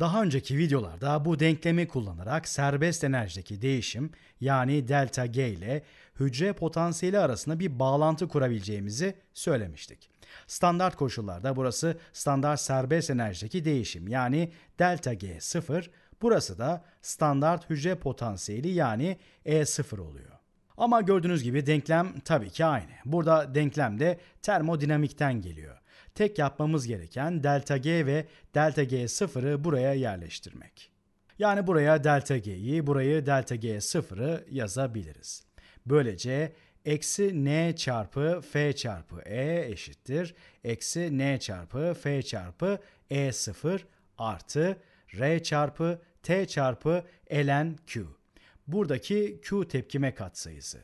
Daha önceki videolarda bu denklemi kullanarak serbest enerjideki değişim yani delta G ile hücre potansiyeli arasında bir bağlantı kurabileceğimizi söylemiştik. Standart koşullarda burası standart serbest enerjideki değişim yani delta G 0, burası da standart hücre potansiyeli yani E0 oluyor. Ama gördüğünüz gibi denklem tabii ki aynı. Burada denklem de termodinamikten geliyor. Tek yapmamız gereken delta G ve delta G sıfırı buraya yerleştirmek. Yani buraya delta G'yi, burayı delta G sıfırı yazabiliriz. Böylece eksi n çarpı f çarpı e eşittir. Eksi n çarpı f çarpı e sıfır artı r çarpı t çarpı ln q buradaki Q tepkime katsayısı.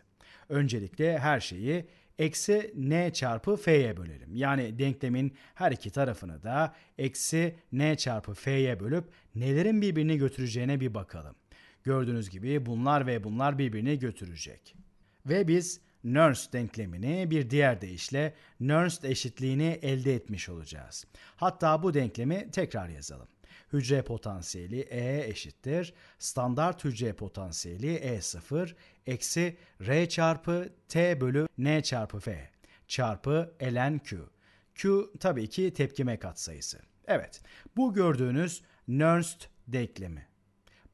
Öncelikle her şeyi eksi n çarpı f'ye bölerim. Yani denklemin her iki tarafını da eksi n çarpı f'ye bölüp nelerin birbirini götüreceğine bir bakalım. Gördüğünüz gibi bunlar ve bunlar birbirini götürecek. Ve biz Nernst denklemini bir diğer deyişle Nernst eşitliğini elde etmiş olacağız. Hatta bu denklemi tekrar yazalım hücre potansiyeli E eşittir standart hücre potansiyeli E0 eksi R çarpı T bölü N çarpı F çarpı ln Q. Q tabii ki tepkime katsayısı. Evet bu gördüğünüz Nernst denklemi.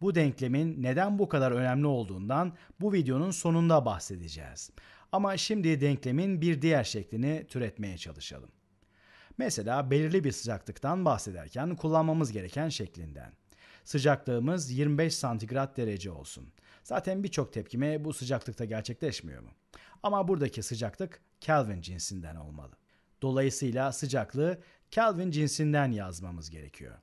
Bu denklemin neden bu kadar önemli olduğundan bu videonun sonunda bahsedeceğiz. Ama şimdi denklemin bir diğer şeklini türetmeye çalışalım. Mesela belirli bir sıcaklıktan bahsederken kullanmamız gereken şeklinden. Sıcaklığımız 25 santigrat derece olsun. Zaten birçok tepkime bu sıcaklıkta gerçekleşmiyor mu? Ama buradaki sıcaklık Kelvin cinsinden olmalı. Dolayısıyla sıcaklığı Kelvin cinsinden yazmamız gerekiyor.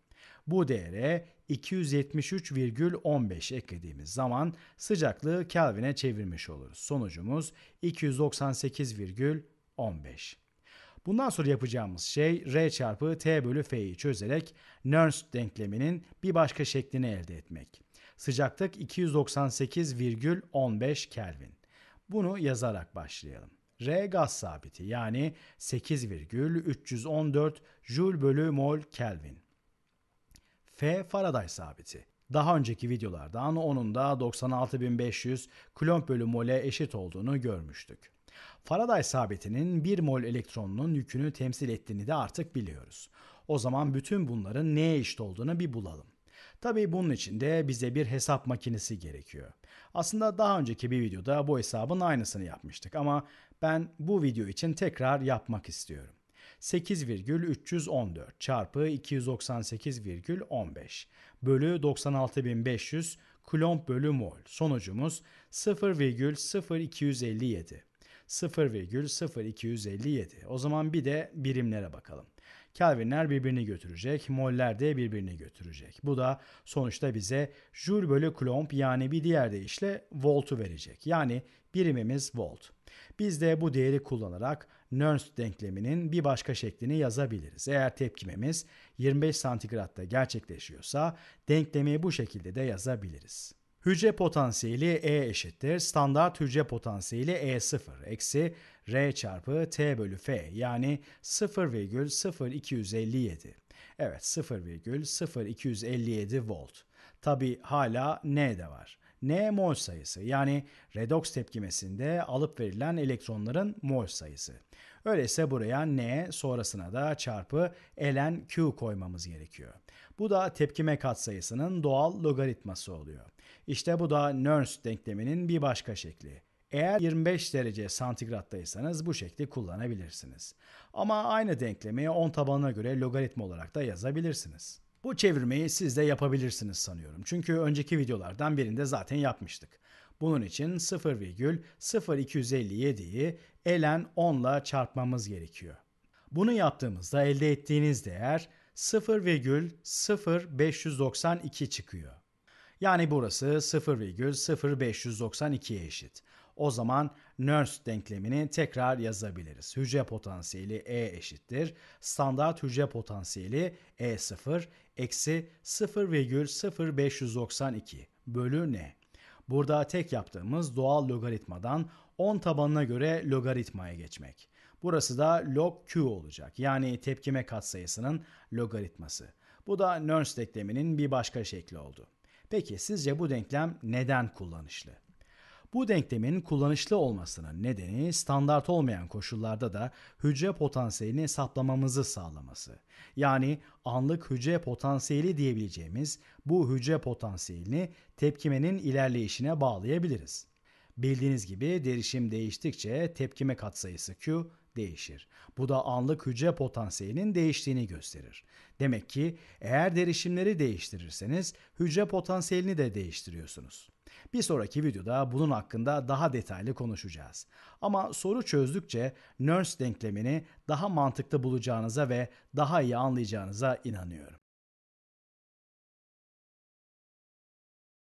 Bu değere 273,15 eklediğimiz zaman sıcaklığı Kelvin'e çevirmiş oluruz. Sonucumuz 298,15. Bundan sonra yapacağımız şey R çarpı T bölü F'yi çözerek Nernst denkleminin bir başka şeklini elde etmek. Sıcaklık 298,15 Kelvin. Bunu yazarak başlayalım. R gaz sabiti yani 8,314 Joule bölü mol Kelvin. F Faraday sabiti. Daha önceki videolardan onun da 96.500 kulomb bölü mole eşit olduğunu görmüştük. Faraday sabitinin 1 mol elektronunun yükünü temsil ettiğini de artık biliyoruz. O zaman bütün bunların neye eşit olduğunu bir bulalım. Tabii bunun için de bize bir hesap makinesi gerekiyor. Aslında daha önceki bir videoda bu hesabın aynısını yapmıştık ama ben bu video için tekrar yapmak istiyorum. 8,314 çarpı 298,15 bölü 96500 kulomb bölü mol sonucumuz 0,0257. 0,0257. O zaman bir de birimlere bakalım. Kelvinler birbirini götürecek, moller de birbirini götürecek. Bu da sonuçta bize joule bölü Coulomb yani bir diğer deyişle voltu verecek. Yani birimimiz volt. Biz de bu değeri kullanarak Nernst denkleminin bir başka şeklini yazabiliriz. Eğer tepkimemiz 25 santigratta gerçekleşiyorsa denklemi bu şekilde de yazabiliriz. Hücre potansiyeli E eşittir standart hücre potansiyeli E0 eksi R çarpı T bölü F yani 0,0257. Evet 0,0257 volt. Tabi hala N de var. N mol sayısı yani redoks tepkimesinde alıp verilen elektronların mol sayısı. Öyleyse buraya n sonrasına da çarpı ln q koymamız gerekiyor. Bu da tepkime katsayısının doğal logaritması oluyor. İşte bu da Nernst denkleminin bir başka şekli. Eğer 25 derece santigrattaysanız bu şekli kullanabilirsiniz. Ama aynı denklemi 10 tabanına göre logaritma olarak da yazabilirsiniz. Bu çevirmeyi siz de yapabilirsiniz sanıyorum. Çünkü önceki videolardan birinde zaten yapmıştık. Bunun için 0,0257'yi elen 10 ile çarpmamız gerekiyor. Bunu yaptığımızda elde ettiğiniz değer 0,0592 çıkıyor. Yani burası 0,0592'ye eşit. O zaman Nernst denklemini tekrar yazabiliriz. Hücre potansiyeli E eşittir. Standart hücre potansiyeli E0 eksi 0,0592 bölü N. Burada tek yaptığımız doğal logaritmadan 10 tabanına göre logaritmaya geçmek. Burası da log q olacak. Yani tepkime katsayısının logaritması. Bu da Nernst denkleminin bir başka şekli oldu. Peki sizce bu denklem neden kullanışlı? Bu denklemin kullanışlı olmasının nedeni standart olmayan koşullarda da hücre potansiyelini hesaplamamızı sağlaması. Yani anlık hücre potansiyeli diyebileceğimiz bu hücre potansiyelini tepkimenin ilerleyişine bağlayabiliriz. Bildiğiniz gibi derişim değiştikçe tepkime katsayısı Q değişir. Bu da anlık hücre potansiyelinin değiştiğini gösterir. Demek ki eğer derişimleri değiştirirseniz hücre potansiyelini de değiştiriyorsunuz. Bir sonraki videoda bunun hakkında daha detaylı konuşacağız. Ama soru çözdükçe Nernst denklemini daha mantıklı bulacağınıza ve daha iyi anlayacağınıza inanıyorum.